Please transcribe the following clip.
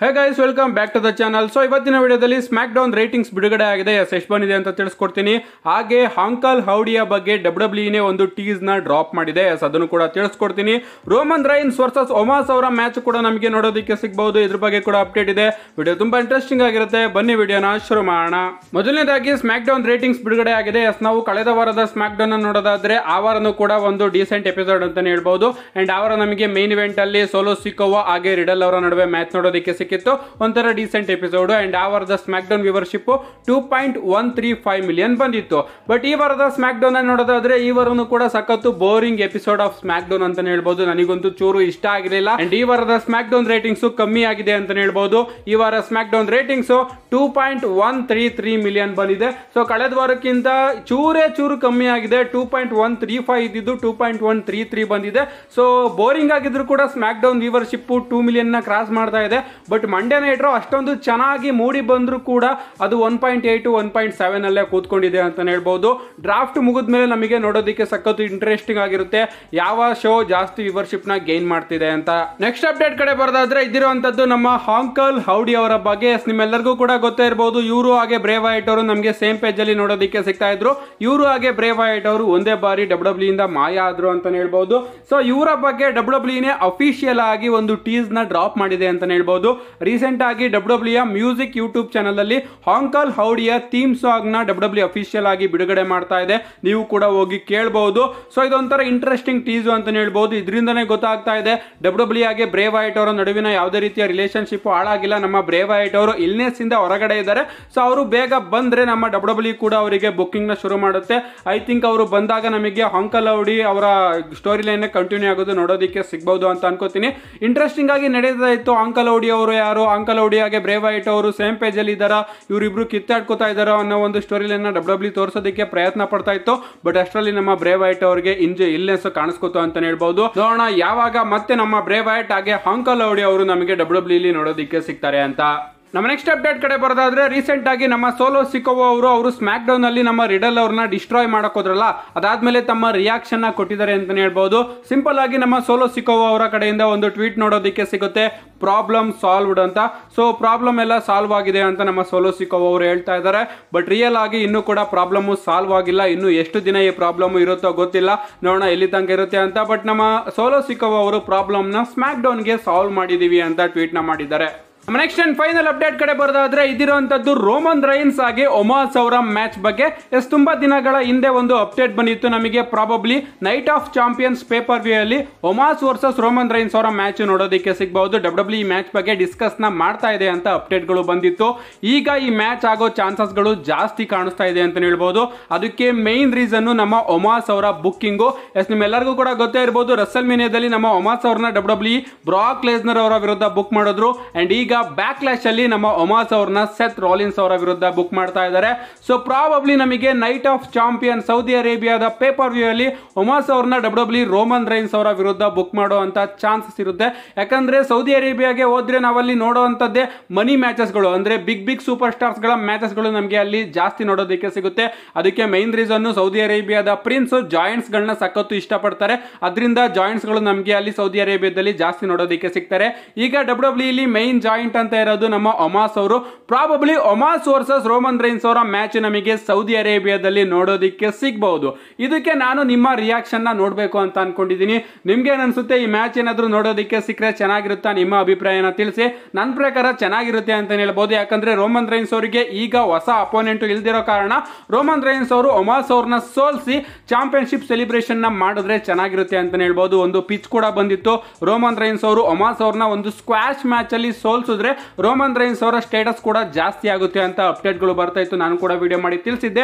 hey guys welcome back to the channel so ಇವತ್ತಿನ ವಿಡಿಯೋದಲ್ಲಿ smack down ratings ಬಿಡುಗಡೆ ಆಗಿದೆ ಎಷ್ಟು ಬಂದಿದೆ ಅಂತ ತಿಳಿಸ್ಕೊಡ್ತೀನಿ ಹಾಗೆ ಹಾಂಕಾಲ್ ಹೌಡಿಯ ಬಗ್ಗೆ ಡಬ್ಲ್ಯೂ ಡಬ್ಲ್ಯೂನೇ e ಒಂದು ಟೀಸ್ ನ ಡ್ರಾಪ್ ಮಾಡಿದೆ ಎಸ್ ಅದನ್ನು ಕೂಡ ತಿಳಿಸ್ಕೊಡ್ತೀನಿ ರೋಮನ್ ರೈನ್ಸ್ ವರ್ಸಸ್ ಒಮಾಸ್ ಅವರ ಮ್ಯಾಚ್ ಕೂಡ ನಮಗೆ ನೋಡೋದಕ್ಕೆ ಸಿಗಬಹುದು ಇದ್ರ ಬಗ್ಗೆ ಕೂಡ ಅಪ್ಡೇಟ್ ಇದೆ ವಿಡಿಯೋ ತುಂಬಾ ಇಂಟ್ರೆಸ್ಟಿಂಗ್ ಆಗಿರುತ್ತೆ ಬನ್ನಿ ವಿಡಿಯೋನ ಶುರು ಮಾಡೋಣ ಮೊದಲನೇದಾಗಿ ಸ್ಮ್ಯಾಕ್ ಡೌನ್ ರೇಟಿಂಗ್ಸ್ ಬಿಡುಗಡೆ ಆಗಿದೆ ಎಸ್ ನಾವು ಕಳೆದ ವಾರದ ಸ್ಮ್ಯಾಕ್ ಡೌನ್ ನೋಡೋದಾದ್ರೆ ಆ ವಾರನೂ ಕೂಡ ಒಂದು ಡೀಸೆಂಟ್ ಎಪಿಸೋಡ್ ಅಂತಾನೆ ಹೇಳ್ಬಹುದು ಅಂಡ್ ಅವರ ನಮಗೆ ಮೇನ್ ಇವೆಂಟ್ ಅಲ್ಲಿ ಸೋಲೋ ಸಿಕೋವಾ ಹಾಗೆ ರಿಡಲ್ ಅವರ ನಡುವೆ ಮ್ಯಾಚ್ ನೋಡೋದಕ್ಕೆ ಸಿಕ್ಕಿತ್ತು ಒಂಥರ ಡೀಸೆಂಟ್ ಎಪಿಸೋಡು ಆ್ಯಂಡ್ ಆ ವಾರದ SmackDown viewership two point one three five million ಬಂದಿತ್ತು ಬಟ್ ಈ ವಾರದ ಸ್ಮ್ಯಾಕ್ಡೌನ್ ಡೌನ್ ನೋಡೋದಾದ್ರೆ ಈ ವಾರನು ಕೂಡ ಸಖತ್ತು boring episode of SmackDown ಹೇಳ್ಬೋದು ನನಗಂತೂ ಚೂರು ಇಷ್ಟ ಆಗಿರಲಿಲ್ಲ ಅಂಡ್ ಈ ವಾರದ ಸ್ಮ್ಯಾಕ್ಡೌನ್ ಡೌನ್ ರೇಟಿಂಗ್ಸ್ ಕಮ್ಮಿ ಆಗಿದೆ ಅಂತ ಹೇಳ್ಬೋದು ಈ ವಾರ SmackDown down ratings two point one three three million ಬಂದಿದೆ ಸೊ ಕಳೆದ ವಾರಕ್ಕಿಂತ ಚೂರೇ ಚೂರು ಕಮ್ಮಿ ಆಗಿದೆ two point one three five ಇದ್ದಿದ್ದು two point one three three ಬಂದಿದೆ ಸೊ ಬೋರಿಂಗ್ ಆಗಿದ್ರು ಕೂಡ ಸ್ಮ್ಯಾಕ್ಡೌನ್ ಡೌನ್ ಟೂ ಮಿಲಿಯನ್ ನ ಕ್ರಾಸ್ ಮಾಡ್ತಾ ಇದೆ ಬಟ್ ಮಂಡ್ಯ ನೈಟ್ರು ಅಷ್ಟೊಂದು ಚೆನ್ನಾಗಿ ಮೂಡಿ ಬಂದರೂ ಕೂಡ ಅದು one point eight one point ಸೆವೆನಲ್ಲೇ ಕೂತ್ಕೊಂಡಿದೆ ಅಂತಲೇ ಹೇಳ್ಬೋದು ಡ್ರಾಫ್ಟ್ ಮುಗಿದ ಮೇಲೆ ನಮಗೆ ನೋಡೋದಕ್ಕೆ ಸಖತ್ತು ಇಂಟ್ರೆಸ್ಟಿಂಗ್ ಆಗಿರುತ್ತೆ ಯಾವ ಶೋ ಜಾಸ್ತಿ ವಿವರ್ಶಿಪ್ನ ಗೇನ್ ಮಾಡ್ತಿದೆ ಅಂತ ನೆಕ್ಸ್ಟ್ ಅಪ್ಡೇಟ್ ಕಡೆ ಬರೋದಾದ್ರೆ ಇದ್ದಿರುವಂಥದ್ದು ನಮ್ಮ ಹಾಂಕಲ್ ಹೌಡಿ ಅವರ ಬಗ್ಗೆ ನಿಮ್ಮೆಲ್ಲರಿಗೂ ಕೂಡ ಗೊತ್ತೇ ಇರಬಹುದು ಇವರು ಹಾಗೆ ಬ್ರೇವ್ ಅವರು ನಮಗೆ ಸೇಮ್ ಪೇಜ್ ಅಲ್ಲಿ ನೋಡೋದಕ್ಕೆ ಸಿಗ್ತಾ ಇದ್ರು ಇವರು ಹಾಗೆ ಬ್ರೇವ್ ಆಯಿಟ್ ಅವರು ಒಂದೇ ಬಾರಿ ಡಬ್ಲ್ಯೂ e ಇಂದ ಮಾಯ ಆದ್ರು ಅಂತ ಹೇಳ್ಬೋದು ಸೊ ಇವರ ಬಗ್ಗೆ ಡಬ್ಲ್ಯೂ e ನೇ ಅಫಿಷಿಯಲ್ ಆಗಿ ಒಂದು ಟೀಸ್ ನ ಡ್ರಾಪ್ ಮಾಡಿದೆ ಅಂತಾನೆ ಹೇಳ್ಬೋದು ರೀಸೆಂಟ್ ಆಗಿ ಡಬ್ಲ್ಯೂ e ಮ್ಯೂಸಿಕ್ ಯೂಟ್ಯೂಬ್ ಅಲ್ಲಿ ಹಾಂಕಾಲ್ ಹೌಡಿಯ theme song W W official ಆಗಿ ಬಿಡುಗಡೆ ಮಾಡ್ತಾ ಇದೆ ನೀವು ಕೂಡ ಹೋಗಿ ಕೇಳಬಹುದು ಸೊ ಇದೊಂಥರ ಇಂಟ್ರೆಸ್ಟಿಂಗ್ ಟೀಸು ಅಂತ ಹೇಳ್ಬಹುದು ಇದರಿಂದನೇ ಗೊತ್ತಾಗ್ತಾ ಇದೆ ಡಬ್ಲ್ಯೂ ಡಬ್ಲ್ಯೂ e ಆಗಿ ಬ್ರೇವ್ ಐಟ್ ಅವರ ನಡುವಿನ ಯಾವುದೇ ರೀತಿಯ ರಿಲೇಷನ್ಶಿಪ್ ಹಾಳಾಗಿಲ್ಲ ನಮ್ಮ ಬ್ರೇವ್ ಆಯ್ಟ್ ಅವರು ಇಲ್ನೆಸ್ ಇಂದ ಹೊರಗಡೆ ಇದ್ದಾರೆ ಸೊ ಅವರು ಬೇಗ ಬಂದ್ರೆ ನಮ್ಮ ಡಬ್ಲ್ಯೂ e ಕೂಡ ಅವರಿಗೆ ನ ಶುರು ಮಾಡುತ್ತೆ ಐ ಥಿಂಕ್ ಅವರು ಬಂದಾಗ ನಮಗೆ ಹಾಂಕಲ್ ಹೌಡಿ ಅವರ ಸ್ಟೋರಿ ಲೈನ್ ಕಂಟಿನ್ಯೂ ಆಗೋದು ನೋಡೋದಕ್ಕೆ ಸಿಗ್ಬಹುದು ಅಂತ ಅನ್ಕೋತೀನಿ ಇಂಟ್ರೆಸ್ಟಿಂಗ್ ಆಗಿ ನಡೀತಾ ಇತ್ತು ಹಾಂಕಲ್ ಹೌಡಿ ಅವರು ಯಾರು ಅಂಕಲ್ ಹಾಗೆ ಬ್ರೇವ್ ಐಟ್ ಅವರು ಸೇಮ್ ಅಲ್ಲಿ ಇದ್ದಾರಾ ಇವರಿಬ್ರು ಕಿತ್ತಾಡ್ಕೋತಾ ಇದ್ದಾರೋ ಅನ್ನೋ ಒಂದು ಸ್ಟೋರಿ ಲೈನ್ ಡಬ್ಲ್ಯೂ e ತೋರಿಸೋದಕ್ಕೆ ಪ್ರಯತ್ನ ಪಡ್ತಾ ಇತ್ತು ಬಟ್ ಅಷ್ಟರಲ್ಲಿ ನಮ್ಮ ಬ್ರೇವ್ ವೈಟ್ ಅವರಿಗೆ ಇಂಜೆ ಇಲ್ನೆಸ್ ಕಾಣಿಸ್ಕೊತು ಅಂತ ಹೇಳ್ಬಹುದು ನೋಡೋಣ ಯಾವಾಗ ಮತ್ತೆ ನಮ್ಮ ಬ್ರೇವ್ ವೈಟ್ ಹಾಗೆ ಅಂಕಲ್ ಓಡಿ ಅವರು ನಮಗೆ ಡಬ್ಲ್ಯೂ ಇಲ್ಲಿ e ನೋಡೋದಿಕ್ಕೆ ಸಿಗ್ತಾರೆ ಅಂತ ನಮ್ಮ ನೆಕ್ಸ್ಟ್ ಅಪ್ಡೇಟ್ ಕಡೆ ಬರೋದಾದ್ರೆ ರೀಸೆಂಟ್ ಆಗಿ ನಮ್ಮ ಸೋಲೋ ಸಿಕ್ಕೋವ್ವ ಅವರು ಅವರು ಸ್ಮ್ಯಾಕ್ ಡೌನ್ ಅಲ್ಲಿ ನಮ್ಮ ರಿಡಲ್ ಅವ್ರನ್ನ ಡಿಸ್ಟ್ರಾಯ್ ಮಾಡೋಕೋದ್ರಲ್ಲ ಅದಾದ್ಮೇಲೆ ತಮ್ಮ ರಿಯಾಕ್ಷನ್ ನ ಕೊಟ್ಟಿದ್ದಾರೆ ಅಂತಾನೆ ಹೇಳ್ಬಹುದು ಸಿಂಪಲ್ ಆಗಿ ನಮ್ಮ ಸೋಲೋ ಸಿಕ್ಕೋ ಅವರ ಕಡೆಯಿಂದ ಒಂದು ಟ್ವೀಟ್ ನೋಡೋದಕ್ಕೆ ಸಿಗುತ್ತೆ ಪ್ರಾಬ್ಲಮ್ ಸಾಲ್ವ್ಡ್ ಅಂತ ಸೊ ಪ್ರಾಬ್ಲಮ್ ಎಲ್ಲ ಸಾಲ್ವ್ ಆಗಿದೆ ಅಂತ ನಮ್ಮ ಸೋಲೋ ಸಿಕ್ಕೋ ಅವರು ಹೇಳ್ತಾ ಇದ್ದಾರೆ ಬಟ್ ರಿಯಲ್ ಆಗಿ ಇನ್ನೂ ಕೂಡ ಪ್ರಾಬ್ಲಮ್ ಸಾಲ್ವ್ ಆಗಿಲ್ಲ ಇನ್ನು ಎಷ್ಟು ದಿನ ಈ ಪ್ರಾಬ್ಲಮ್ ಇರುತ್ತೋ ಗೊತ್ತಿಲ್ಲ ನೋಡೋಣ ಎಲ್ಲಿ ತನಕ ಇರುತ್ತೆ ಅಂತ ಬಟ್ ನಮ್ಮ ಸೋಲೋ ಸಿಕ್ಕೋ ಅವರು ಪ್ರಾಬ್ಲಮ್ ನ ಸ್ಮ್ಯಾಕ್ ಡೌನ್ಗೆ ಸಾಲ್ವ್ ಮಾಡಿದೀವಿ ಅಂತ ಟ್ವೀಟ್ ನ ಮಾಡಿದ್ದಾರೆ ನೆಕ್ಸ್ಟ್ ಅಂಡ್ ಫೈನಲ್ ಅಪ್ಡೇಟ್ ಕಡೆ ಬರೋದಾದ್ರೆ ಇದಿರುವಂತದ್ದು ರೋಮನ್ ರೈನ್ಸ್ ಆಗಿ ಒಮಾ ಸೌರಮ್ ಮ್ಯಾಚ್ ಬಗ್ಗೆ ಎಸ್ ತುಂಬಾ ದಿನಗಳ ಹಿಂದೆ ಒಂದು ಅಪ್ಡೇಟ್ ಬಂದಿತ್ತು ನಮಗೆ probably Night of Champions pay per view ಅಲ್ಲಿ ಒಮಾಸ್ ವರ್ಸಸ್ ರೋಮನ್ ರೈನ್ಸ್ ಅವರ ಮ್ಯಾಚ್ ನೋಡೋದಕ್ಕೆ ಸಿಗಬಹುದು ಡಬ್ಲ್ಯೂ ಈ ಮ್ಯಾಚ್ ಬಗ್ಗೆ ಡಿಸ್ಕಸ್ ನ ಮಾಡ್ತಾ ಇದೆ ಅಂತ ಅಪ್ಡೇಟ್ಗಳು ಬಂದಿತ್ತು ಈಗ ಈ ಮ್ಯಾಚ್ ಆಗೋ ಚಾನ್ಸಸ್ ಗಳು ಜಾಸ್ತಿ ಕಾಣಿಸ್ತಾ ಇದೆ ಅಂತ ಹೇಳ್ಬಹುದು ಅದಕ್ಕೆ ಮೇನ್ ರೀಸನ್ ನಮ್ಮ ಒಮಾಸ್ ಅವರ ಬುಕ್ಕಿಂಗು ಎಸ್ ಎಲ್ಲರಿಗೂ ಕೂಡ ಗೊತ್ತೇ ಇರಬಹುದು ರಸಲ್ ಮೀನಿಯಾದಲ್ಲಿ ನಮ್ಮ ಒಮಾಸ್ ಅವ್ರನ್ನ ಡಬ್ಲ್ಯೂ ಬ್ರಾಕ್ ಲೇಸ್ನರ್ ಅವರ ವಿರುದ್ಧ ಬುಕ್ ಮಾಡಿದ್ರು ಅಂಡ್ ಈಗ ಬ್ಯಾಕ್ ಅಲ್ಲಿ ನಮ್ಮ ಒಮಾಸ್ ಅವ್ರನ್ನ ಸೆತ್ ರಾಲಿನ್ಸ್ ಅವರ ವಿರುದ್ಧ ಬುಕ್ ಮಾಡ್ತಾ ಇದ್ದಾರೆ ಸೊ ಪ್ರಾಬಬ್ಲಿ ನಮಗೆ ನೈಟ್ ಆಫ್ ಚಾಂಪಿಯನ್ ಸೌದಿ ಅರೇಬಿಯಾದ ಪೇಪರ್ ವ್ಯೂ ಅಲ್ಲಿ ಒಮಾಸ್ ಅವ್ರನ್ನ ಡಬ್ಲ್ಯೂ ರೋಮನ್ ರೈನ್ಸ್ ಅವರ ವಿರುದ್ಧ ಬುಕ್ ಮಾಡುವಂತ ಚಾನ್ಸಸ್ ಇರುತ್ತೆ ಯಾಕಂದ್ರೆ ಸೌದಿ ಅರೇಬಿಯಾಗೆ ಹೋದ್ರೆ ನಾವಲ್ಲಿ ನೋಡುವಂತದ್ದೇ ಮನಿ ಮ್ಯಾಚಸ್ಗಳು ಅಂದ್ರೆ ಬಿಗ್ ಬಿಗ್ ಸೂಪರ್ ಸ್ಟಾರ್ಸ್ ಗಳ ಮ್ಯಾಚಸ್ಗಳು ನಮಗೆ ಅಲ್ಲಿ ಜಾಸ್ತಿ ನೋಡೋದಕ್ಕೆ ಸಿಗುತ್ತೆ ಅದಕ್ಕೆ ಮೈನ್ ರೀಸನ್ ಸೌದಿ ಅರೇಬಿಯಾದ ಪ್ರಿನ್ಸ್ ಜಾಯಿಂಟ್ಸ್ ಗಳನ್ನ ಸಖತ್ತು ಇಷ್ಟಪಡ್ತಾರೆ ಅದರಿಂದ ಜಾಯಿಂಟ್ಸ್ ಗಳು ನಮಗೆ ಅಲ್ಲಿ ಸೌದಿ ಅರೇಬಿಯಾದಲ್ಲಿ ಜಾಸ್ತಿ ನೋಡೋದಕ್ಕೆ ಸಿಗ್ತಾರೆ ಈಗ ಡಬ್ಲ್ಯೂ ಇಲ್ಲಿ ಮೈನ್ ಜಾಯಿಂಟ್ ಪಾಯಿಂಟ್ ಅಂತ ಇರೋದು ನಮ್ಮ ಒಮಾಸ್ ಅವರು probably Omos versus Roman Reigns ಅವರ ಮ್ಯಾಚ್ ನಮಗೆ ಸೌದಿ ಅರೇಬಿಯಾದಲ್ಲಿ ನೋಡೋದಿಕ್ಕೆ ಸಿಗ್ಬಹುದು ಇದಕ್ಕೆ ನಾನು ನಿಮ್ಮ ರಿಯಾಕ್ಷನ್ ನ ನೋಡಬೇಕು ಅಂತ ಅನ್ಕೊಂಡಿದ್ದೀನಿ ನಿಮ್ಗೆ ಏನನ್ಸುತ್ತೆ ಈ ಮ್ಯಾಚ್ ಏನಾದ್ರೂ ನೋಡೋದಕ್ಕೆ ಸಿಕ್ಕರೆ ಚೆನ್ನಾಗಿರುತ್ತಾ ನಿಮ್ಮ ಅಭಿಪ್ರಾಯನ ತಿಳಿಸಿ ನನ್ನ ಪ್ರಕಾರ ಚೆನ್ನಾಗಿರುತ್ತೆ ಅಂತ ಹೇಳ್ಬೋದು ಯಾಕಂದ್ರೆ ರೋಮನ್ ರೈನ್ಸ್ ಅವರಿಗೆ ಈಗ ಹೊಸ ಅಪೋನೆಂಟ್ ಇಲ್ದಿರೋ ಕಾರಣ ರೋಮನ್ ರೈನ್ಸ್ ಅವರು ಒಮಾಸ್ ಅವ್ರನ್ನ ಸೋಲಿಸಿ ಚಾಂಪಿಯನ್ಶಿಪ್ ಸೆಲೆಬ್ರೇಷನ್ ನ ಮಾಡಿದ್ರೆ ಚೆನ್ನಾಗಿರುತ್ತೆ ಅಂತ ಹೇಳ್ಬೋದು ಒಂದು ಪಿಚ್ ಕೂಡ ಬಂದಿತ್ತು ರೋಮನ್ ರೈನ್ಸ್ ಅವರು ಒಮಾಸ್ ಅವ್ರನ್ನ ಒಂದು ಸ್ಕ್ವಾಶ್ ಮ್ಯಾಚ್ ಅಲ್ಲಿ ಸೋಲ್ಸು ರೋಮನ್ ರೈನ್ಸ್ ಅವರ ಸ್ಟೇಟಸ್ ಕೂಡ ಜಾಸ್ತಿ ಆಗುತ್ತೆ ಅಂತ ಅಪ್ಡೇಟ್ಗಳು ಬರ್ತಾ ಇತ್ತು ನಾನು ಕೂಡ ವಿಡಿಯೋ ಮಾಡಿ ತಿಳಿಸಿದ್ದೆ